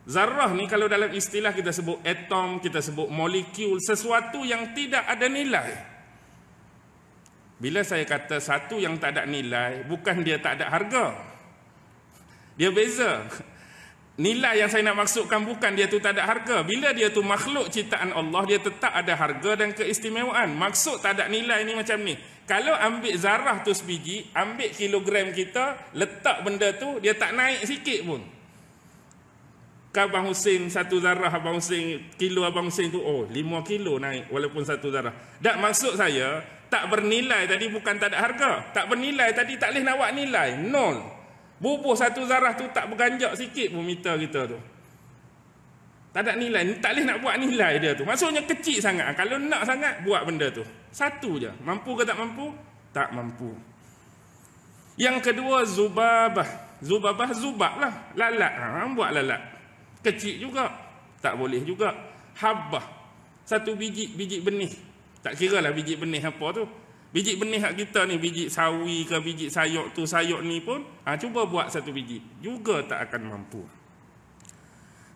Zarrah ni kalau dalam istilah kita sebut atom, kita sebut molekul, sesuatu yang tidak ada nilai. Bila saya kata satu yang tak ada nilai, bukan dia tak ada harga. Dia beza nilai yang saya nak maksudkan bukan dia tu tak ada harga. Bila dia tu makhluk ciptaan Allah, dia tetap ada harga dan keistimewaan. Maksud tak ada nilai ni macam ni. Kalau ambil zarah tu sebiji, ambil kilogram kita, letak benda tu, dia tak naik sikit pun. Kan Abang Hussein, satu zarah Abang Hussein, kilo Abang Hussein tu, oh, lima kilo naik walaupun satu zarah. Tak maksud saya, tak bernilai tadi bukan tak ada harga. Tak bernilai tadi tak boleh nak buat nilai. Nol. Bubuh satu zarah tu tak berganjak sikit pun meter kita tu. Tak ada nilai. Tak boleh nak buat nilai dia tu. Maksudnya kecil sangat. Kalau nak sangat, buat benda tu. Satu je. Mampu ke tak mampu? Tak mampu. Yang kedua, zubabah. Zubabah, zubab lah. Lalat. Ha, buat lalat. Kecil juga. Tak boleh juga. Habah. Satu biji, biji benih. Tak kira lah biji benih apa tu. Biji benih hak kita ni, biji sawi ke biji sayok tu, sayok ni pun, ha, cuba buat satu biji. Juga tak akan mampu.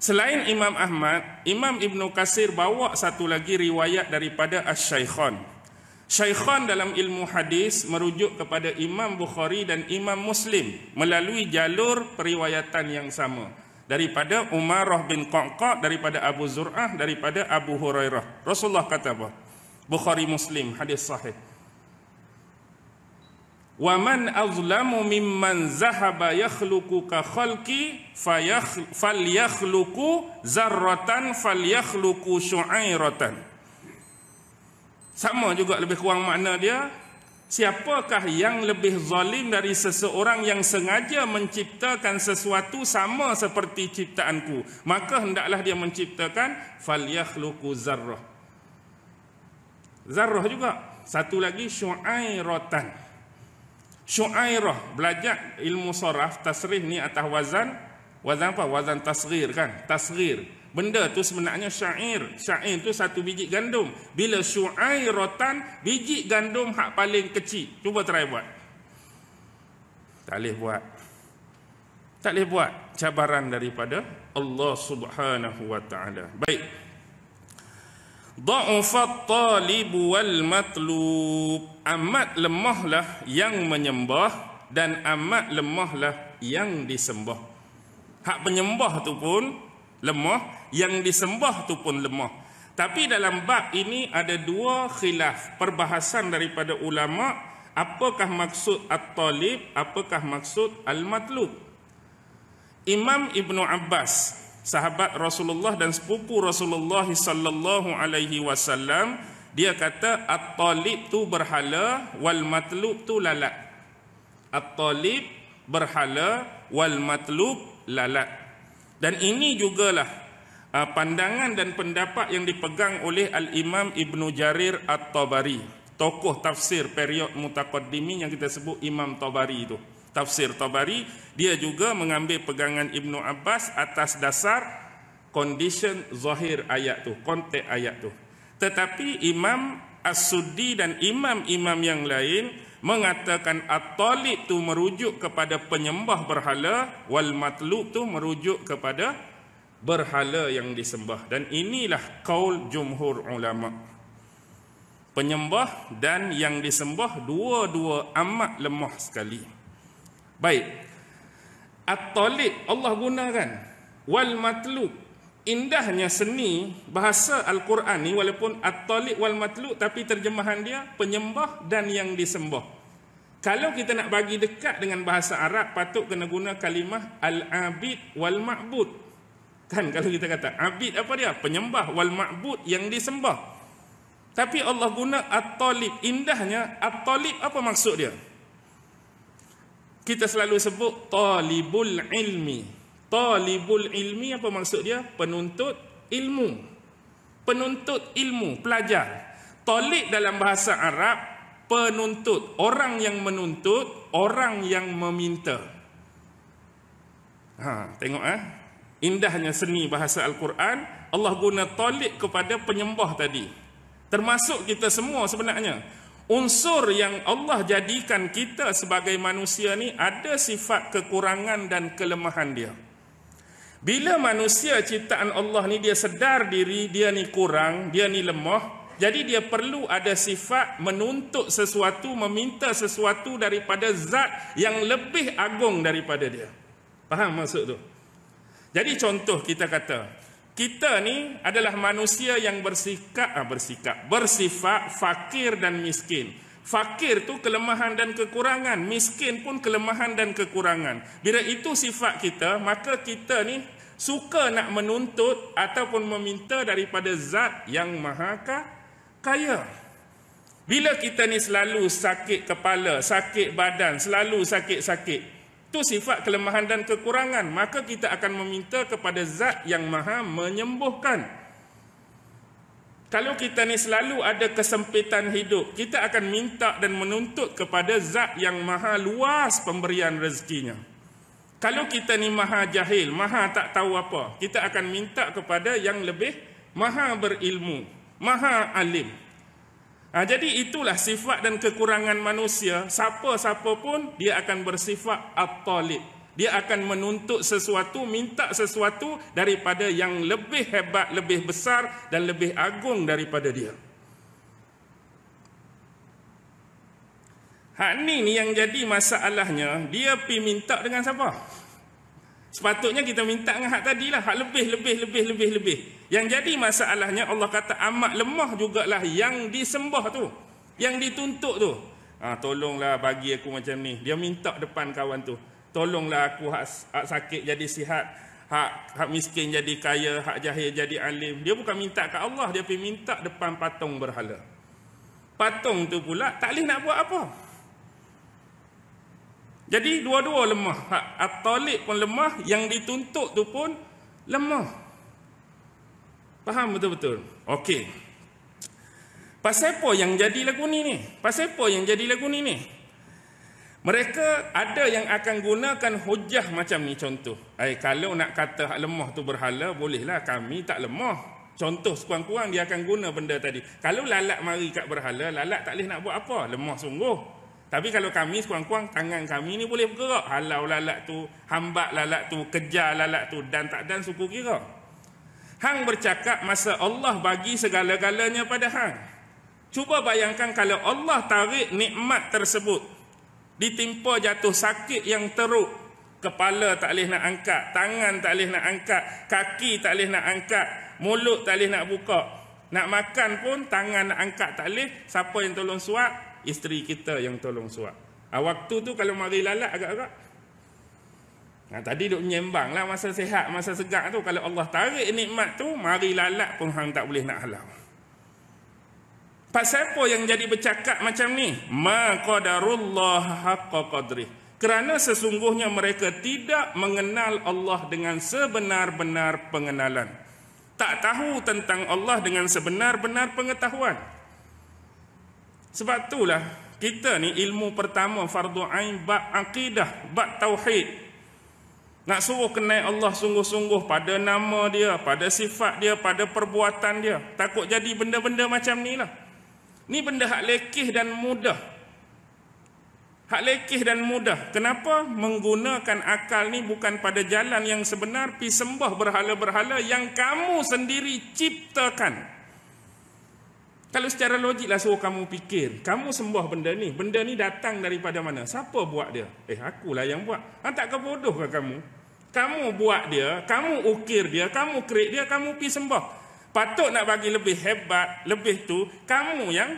Selain Imam Ahmad, Imam Ibn Qasir bawa satu lagi riwayat daripada As-Syaikhan. Syaikhan dalam ilmu hadis merujuk kepada Imam Bukhari dan Imam Muslim melalui jalur periwayatan yang sama. Daripada Umarah bin Qaqqa, daripada Abu Zur'ah, daripada Abu Hurairah. Rasulullah kata apa? Bukhari Muslim, hadis sahih wa man azlamu mimman zahaba yakhluqu ka khalqi falyakhluqu zarratan falyakhluqu syu'airatan sama juga lebih kurang makna dia siapakah yang lebih zalim dari seseorang yang sengaja menciptakan sesuatu sama seperti ciptaanku maka hendaklah dia menciptakan falyakhluqu zarrah zarrah juga satu lagi syu'airatan rotan Syu'airah belajar ilmu sorah tasrih ni atas wazan wazan apa wazan tasghir kan tasghir benda tu sebenarnya syair syair tu satu biji gandum bila syu'airatan biji gandum hak paling kecil cuba try buat tak boleh buat tak boleh buat cabaran daripada Allah Subhanahu wa taala baik Da'ufat talibu wal matlub Amat lemahlah yang menyembah Dan amat lemahlah yang disembah Hak penyembah tu pun lemah Yang disembah tu pun lemah Tapi dalam bab ini ada dua khilaf Perbahasan daripada ulama Apakah maksud at-talib Apakah maksud al-matlub Imam Ibn Abbas sahabat Rasulullah dan sepupu Rasulullah sallallahu alaihi wasallam dia kata at-talib tu berhala wal matlub tu lalat at-talib berhala wal matlub lalat dan ini jugalah uh, pandangan dan pendapat yang dipegang oleh al-imam Ibnu Jarir at-Tabari tokoh tafsir period mutaqaddimin yang kita sebut Imam Tabari itu tafsir Tabari dia juga mengambil pegangan Ibnu Abbas atas dasar condition zahir ayat tu konteks ayat tu tetapi Imam As-Suddi dan imam-imam yang lain mengatakan At-Talib tu merujuk kepada penyembah berhala wal matlub tu merujuk kepada berhala yang disembah dan inilah kaul jumhur ulama penyembah dan yang disembah dua-dua amat lemah sekali. Baik. At-talib Allah gunakan. Wal matlub. Indahnya seni bahasa Al-Quran ni walaupun at-talib wal matlub tapi terjemahan dia penyembah dan yang disembah. Kalau kita nak bagi dekat dengan bahasa Arab patut kena guna kalimah al-abid wal ma'bud. Kan kalau kita kata abid apa dia? Penyembah wal ma'bud yang disembah. Tapi Allah guna at-talib. Indahnya at-talib apa maksud dia? kita selalu sebut talibul ilmi. Talibul ilmi apa maksud dia? Penuntut ilmu. Penuntut ilmu, pelajar. Talib dalam bahasa Arab penuntut, orang yang menuntut, orang yang meminta. Ha, tengok eh. Indahnya seni bahasa Al-Quran, Allah guna talib kepada penyembah tadi. Termasuk kita semua sebenarnya unsur yang Allah jadikan kita sebagai manusia ni ada sifat kekurangan dan kelemahan dia. Bila manusia ciptaan Allah ni dia sedar diri dia ni kurang, dia ni lemah, jadi dia perlu ada sifat menuntut sesuatu, meminta sesuatu daripada zat yang lebih agung daripada dia. Faham maksud tu? Jadi contoh kita kata, kita ni adalah manusia yang bersikap ah, bersikap bersifat fakir dan miskin. Fakir tu kelemahan dan kekurangan, miskin pun kelemahan dan kekurangan. Bila itu sifat kita, maka kita ni suka nak menuntut ataupun meminta daripada zat yang maha kaya. Bila kita ni selalu sakit kepala, sakit badan, selalu sakit-sakit, itu sifat kelemahan dan kekurangan. Maka kita akan meminta kepada zat yang maha menyembuhkan. Kalau kita ni selalu ada kesempitan hidup, kita akan minta dan menuntut kepada zat yang maha luas pemberian rezekinya. Kalau kita ni maha jahil, maha tak tahu apa, kita akan minta kepada yang lebih maha berilmu, maha alim. Ha, jadi itulah sifat dan kekurangan manusia. Siapa-siapa pun dia akan bersifat at Dia akan menuntut sesuatu, minta sesuatu daripada yang lebih hebat, lebih besar dan lebih agung daripada dia. Hak ni ni yang jadi masalahnya, dia pi minta dengan siapa? Sepatutnya kita minta dengan hak tadi lah. Hak lebih, lebih, lebih, lebih, lebih. Yang jadi masalahnya Allah kata amat lemah jugalah yang disembah tu. Yang dituntuk tu. Ha, tolonglah bagi aku macam ni. Dia minta depan kawan tu. Tolonglah aku hak, hak sakit jadi sihat. Hak, hak miskin jadi kaya. Hak jahil jadi alim. Dia bukan minta ke Allah. Dia pergi minta depan patung berhala. Patung tu pula tak boleh nak buat apa. Jadi dua-dua lemah. At-Talib pun lemah, yang dituntut tu pun lemah. Faham betul-betul? Okey. Pasal apa yang jadi lagu ni ni? Pasal apa yang jadi lagu ni ni? Mereka ada yang akan gunakan hujah macam ni contoh. Eh, kalau nak kata lemah tu berhala, bolehlah kami tak lemah. Contoh sekurang-kurang dia akan guna benda tadi. Kalau lalak mari kat berhala, lalak tak boleh nak buat apa? Lemah sungguh. Tapi kalau kami sekurang-kurang tangan kami ni boleh bergerak. Halau lalat tu, hambat lalat tu, kejar lalat tu dan tak dan suku kira. Hang bercakap masa Allah bagi segala-galanya pada hang. Cuba bayangkan kalau Allah tarik nikmat tersebut. Ditimpa jatuh sakit yang teruk. Kepala tak boleh nak angkat. Tangan tak boleh nak angkat. Kaki tak boleh nak angkat. Mulut tak boleh nak buka. Nak makan pun tangan nak angkat tak boleh. Siapa yang tolong suap, isteri kita yang tolong suap. Ha, waktu tu kalau mari lalat agak-agak. Ha, tadi duk menyembang lah masa sehat, masa segar tu. Kalau Allah tarik nikmat tu, mari lalat pun hang tak boleh nak halau. Pasal apa yang jadi bercakap macam ni? Maqadarullah haqqa qadrih. Kerana sesungguhnya mereka tidak mengenal Allah dengan sebenar-benar pengenalan. Tak tahu tentang Allah dengan sebenar-benar pengetahuan. Sebab itulah kita ni ilmu pertama fardu ain bab akidah, bab tauhid. Nak suruh kenal Allah sungguh-sungguh pada nama dia, pada sifat dia, pada perbuatan dia. Takut jadi benda-benda macam ni lah. Ni benda hak lekih dan mudah. Hak lekih dan mudah. Kenapa? Menggunakan akal ni bukan pada jalan yang sebenar. pisembah sembah berhala-berhala yang kamu sendiri Ciptakan. Kalau secara logik lah suruh kamu fikir. Kamu sembah benda ni. Benda ni datang daripada mana? Siapa buat dia? Eh, akulah yang buat. Ah, kan ke bodoh ke kamu? Kamu buat dia, kamu ukir dia, kamu kerik dia, kamu pi sembah. Patut nak bagi lebih hebat, lebih tu, kamu yang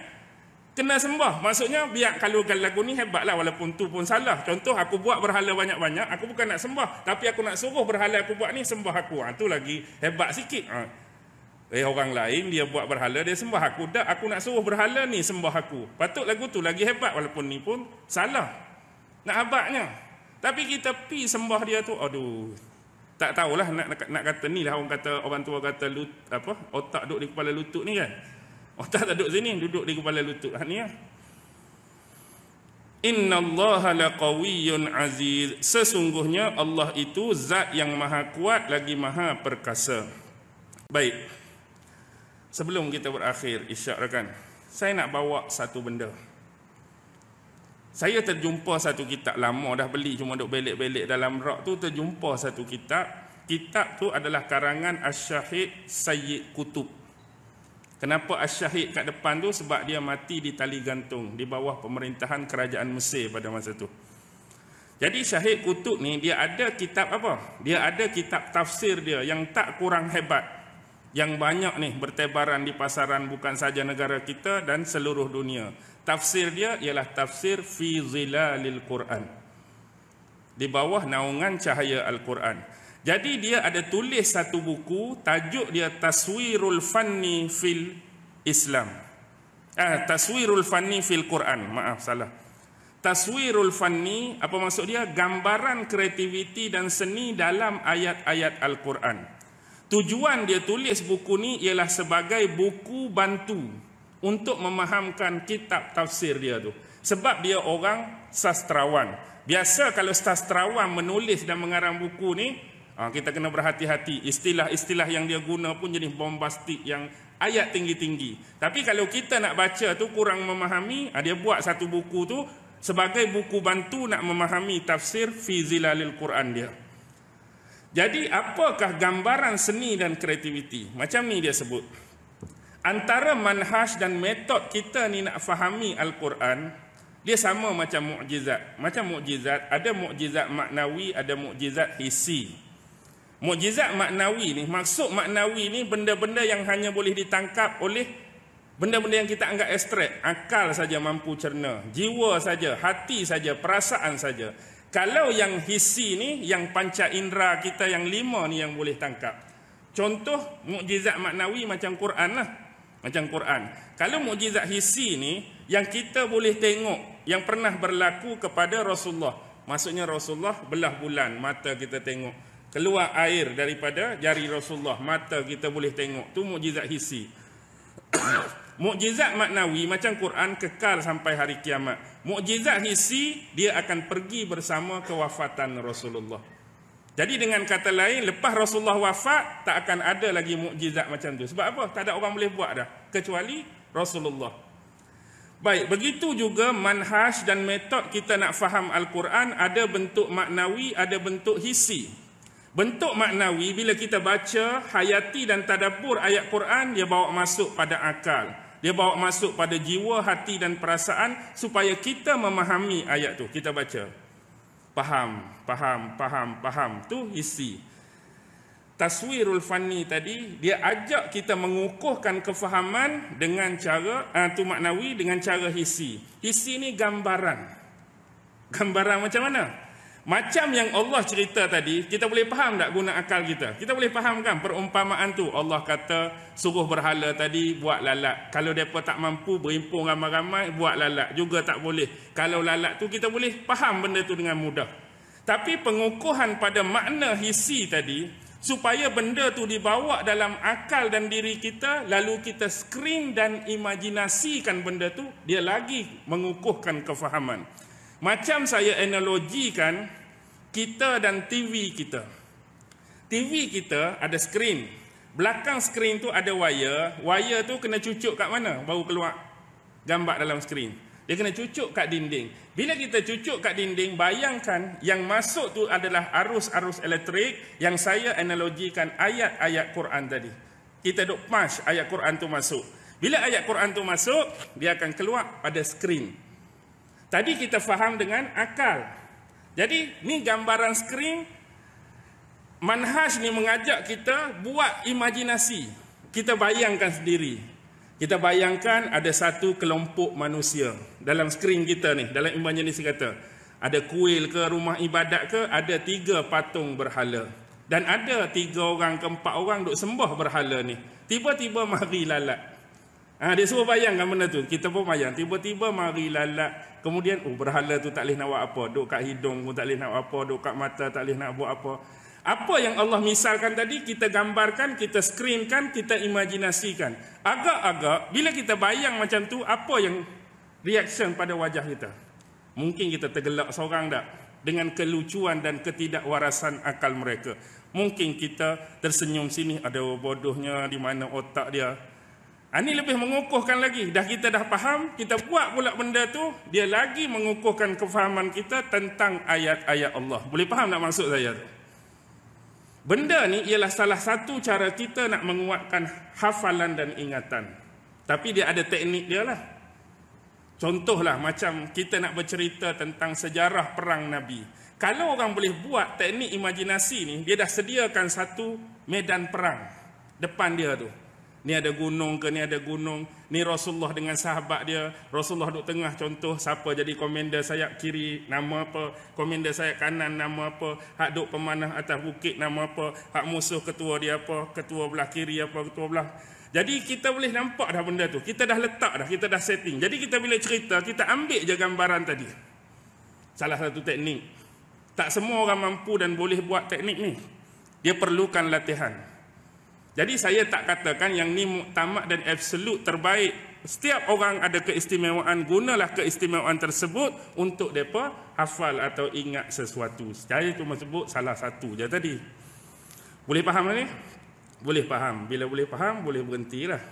kena sembah. Maksudnya, biar kalau lagu ni hebat lah walaupun tu pun salah. Contoh, aku buat berhala banyak-banyak, aku bukan nak sembah. Tapi aku nak suruh berhala aku buat ni, sembah aku. Ha, lagi hebat sikit. Ha. Eh orang lain dia buat berhala dia sembah aku dah aku nak suruh berhala ni sembah aku. Patut lagu tu lagi hebat walaupun ni pun salah. Nak abaknya. Tapi kita pi sembah dia tu aduh. Tak tahulah nak nak, nak kata ni lah orang kata orang tua kata lut, apa otak duduk di kepala lutut ni kan. Otak tak duduk sini duduk di kepala lutut. Ha ni lah. Inna Allah la qawiyun aziz. Sesungguhnya Allah itu zat yang maha kuat lagi maha perkasa. Baik. Sebelum kita berakhir isyak rakan, saya nak bawa satu benda. Saya terjumpa satu kitab lama dah beli cuma duk belik-belik dalam rak tu terjumpa satu kitab. Kitab tu adalah karangan Asy-Syahid Sayyid Kutub. Kenapa Asy-Syahid kat depan tu sebab dia mati di tali gantung di bawah pemerintahan kerajaan Mesir pada masa tu. Jadi Syahid Kutub ni dia ada kitab apa? Dia ada kitab tafsir dia yang tak kurang hebat yang banyak nih bertebaran di pasaran bukan saja negara kita dan seluruh dunia. Tafsir dia ialah tafsir fi zilalil Quran. Di bawah naungan cahaya Al-Quran. Jadi dia ada tulis satu buku tajuk dia Taswirul Fanni fil Islam. Ah Taswirul Fanni fil Quran, maaf salah. Taswirul Fanni apa maksud dia? Gambaran kreativiti dan seni dalam ayat-ayat Al-Quran. Tujuan dia tulis buku ni ialah sebagai buku bantu untuk memahamkan kitab tafsir dia tu. Sebab dia orang sastrawan. Biasa kalau sastrawan menulis dan mengarang buku ni, ah, kita kena berhati-hati. Istilah-istilah yang dia guna pun jenis bombastik yang ayat tinggi-tinggi. Tapi kalau kita nak baca tu kurang memahami, ah, dia buat satu buku tu sebagai buku bantu nak memahami tafsir fi Quran dia. Jadi apakah gambaran seni dan kreativiti? Macam ni dia sebut. Antara manhaj dan metod kita ni nak fahami Al-Quran, dia sama macam mukjizat. Macam mukjizat, ada mukjizat maknawi, ada mukjizat hissi. Mukjizat maknawi ni, maksud maknawi ni benda-benda yang hanya boleh ditangkap oleh benda-benda yang kita anggap abstrak, akal saja mampu cerna, jiwa saja, hati saja, perasaan saja. Kalau yang hisi ni, yang panca indera kita yang lima ni yang boleh tangkap. Contoh, mukjizat maknawi macam Quran lah. Macam Quran. Kalau mukjizat hisi ni, yang kita boleh tengok, yang pernah berlaku kepada Rasulullah. Maksudnya Rasulullah belah bulan, mata kita tengok. Keluar air daripada jari Rasulullah, mata kita boleh tengok. tu mukjizat hisi. Mukjizat maknawi macam Quran kekal sampai hari kiamat. Mukjizat hissi dia akan pergi bersama kewafatan Rasulullah. Jadi dengan kata lain lepas Rasulullah wafat tak akan ada lagi mukjizat macam tu. Sebab apa? Tak ada orang boleh buat dah kecuali Rasulullah. Baik, begitu juga manhaj dan metod kita nak faham Al-Quran ada bentuk maknawi, ada bentuk hissi. Bentuk maknawi bila kita baca, hayati dan tadabbur ayat Quran dia bawa masuk pada akal. Dia bawa masuk pada jiwa, hati dan perasaan supaya kita memahami ayat tu. Kita baca. Faham, faham, faham, faham. Tu isi. Taswirul fani tadi dia ajak kita mengukuhkan kefahaman dengan cara uh, tu maknawi dengan cara hisi. Hisi ni gambaran. Gambaran macam mana? Macam yang Allah cerita tadi, kita boleh faham tak guna akal kita? Kita boleh faham kan perumpamaan tu? Allah kata suruh berhala tadi buat lalat. Kalau depa tak mampu berhimpun ramai-ramai buat lalat juga tak boleh. Kalau lalat tu kita boleh faham benda tu dengan mudah. Tapi pengukuhan pada makna hisi tadi supaya benda tu dibawa dalam akal dan diri kita lalu kita screen dan imajinasikan benda tu dia lagi mengukuhkan kefahaman. Macam saya analogikan kita dan TV kita. TV kita ada skrin. Belakang skrin tu ada wire. Wire tu kena cucuk kat mana baru keluar gambar dalam skrin. Dia kena cucuk kat dinding. Bila kita cucuk kat dinding, bayangkan yang masuk tu adalah arus-arus elektrik yang saya analogikan ayat-ayat Quran tadi. Kita duk pas ayat Quran tu masuk. Bila ayat Quran tu masuk, dia akan keluar pada skrin. Tadi kita faham dengan akal. Jadi ni gambaran skrin manhaj ni mengajak kita buat imajinasi. Kita bayangkan sendiri. Kita bayangkan ada satu kelompok manusia dalam skrin kita ni, dalam imajinasi kita. Ada kuil ke rumah ibadat ke, ada tiga patung berhala. Dan ada tiga orang ke empat orang duk sembah berhala ni. Tiba-tiba mari lalat. Ha, dia semua bayangkan benda tu. Kita pun bayang. Tiba-tiba mari lalat. Kemudian oh berhala tu tak boleh nak buat apa. Duk kat hidung pun tak boleh nak buat apa. Duk kat mata tak boleh nak buat apa. Apa yang Allah misalkan tadi kita gambarkan, kita skrinkan, kita imajinasikan. Agak-agak bila kita bayang macam tu apa yang reaction pada wajah kita? Mungkin kita tergelak seorang tak? Dengan kelucuan dan ketidakwarasan akal mereka. Mungkin kita tersenyum sini ada bodohnya di mana otak dia. Ini ah, lebih mengukuhkan lagi. Dah kita dah faham, kita buat pula benda tu, dia lagi mengukuhkan kefahaman kita tentang ayat-ayat Allah. Boleh faham tak maksud saya tu? Benda ni ialah salah satu cara kita nak menguatkan hafalan dan ingatan. Tapi dia ada teknik dia lah. Contohlah macam kita nak bercerita tentang sejarah perang Nabi. Kalau orang boleh buat teknik imajinasi ni, dia dah sediakan satu medan perang depan dia tu. Ni ada gunung ke, ni ada gunung. Ni Rasulullah dengan sahabat dia. Rasulullah duduk tengah contoh siapa jadi komander sayap kiri, nama apa. Komander sayap kanan, nama apa. Hak duduk pemanah atas bukit, nama apa. Hak musuh ketua dia apa. Ketua belah kiri apa, ketua belah. Jadi kita boleh nampak dah benda tu. Kita dah letak dah, kita dah setting. Jadi kita bila cerita, kita ambil je gambaran tadi. Salah satu teknik. Tak semua orang mampu dan boleh buat teknik ni. Dia perlukan Latihan. Jadi saya tak katakan yang ni muktamad dan absolut terbaik. Setiap orang ada keistimewaan, gunalah keistimewaan tersebut untuk mereka hafal atau ingat sesuatu. Saya cuma sebut salah satu je tadi. Boleh faham ni? Boleh faham. Bila boleh faham, boleh lah.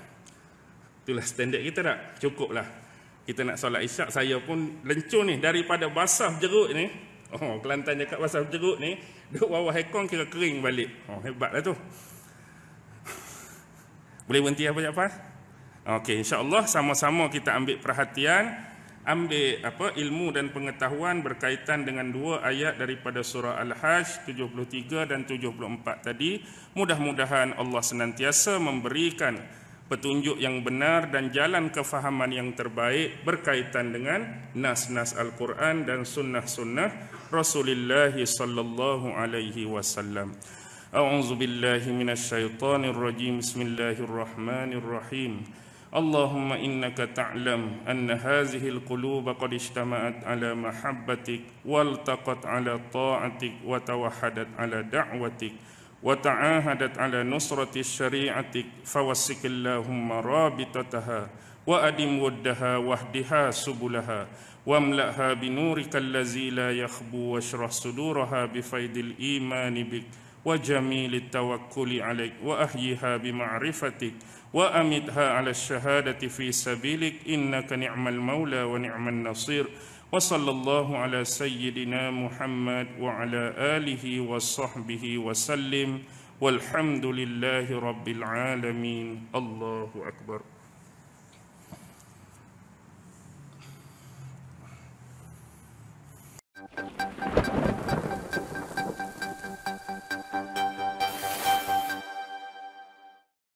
Itulah standard kita tak? Cukuplah. Kita nak solat isyak, saya pun lencur ni. Daripada basah jeruk ni, oh, Kelantan cakap basah jeruk ni, duduk bawah hekong kira kering balik. Oh, hebatlah tu. Hebatlah tu. Boleh berhenti apa apa? Okey, insya-Allah sama-sama kita ambil perhatian, ambil apa ilmu dan pengetahuan berkaitan dengan dua ayat daripada surah Al-Hajj 73 dan 74 tadi. Mudah-mudahan Allah senantiasa memberikan petunjuk yang benar dan jalan kefahaman yang terbaik berkaitan dengan nas-nas Al-Quran dan sunnah-sunnah Rasulullah sallallahu alaihi wasallam. أعوذ بالله من الشيطان الرجيم بسم الله الرحمن الرحيم اللهم إنك تعلم أن هذه القلوب قد اجتمعت على محبتك والتقت على طاعتك وتوحدت على دعوتك وتعاهدت على نصرة شريعتك فوسك اللهم رابطتها وأدم ودها واهدها سبلها واملأها بنورك الذي لا يخبو واشرح صدورها بفيض الإيمان بك وجميل التوكل عليك وأحيها بمعرفتك وأمدها على الشهادة في سبيلك إنك نعم المولى ونعم النصير وصلى الله على سيدنا محمد وعلى آله وصحبه وسلم والحمد لله رب العالمين الله أكبر Thank you.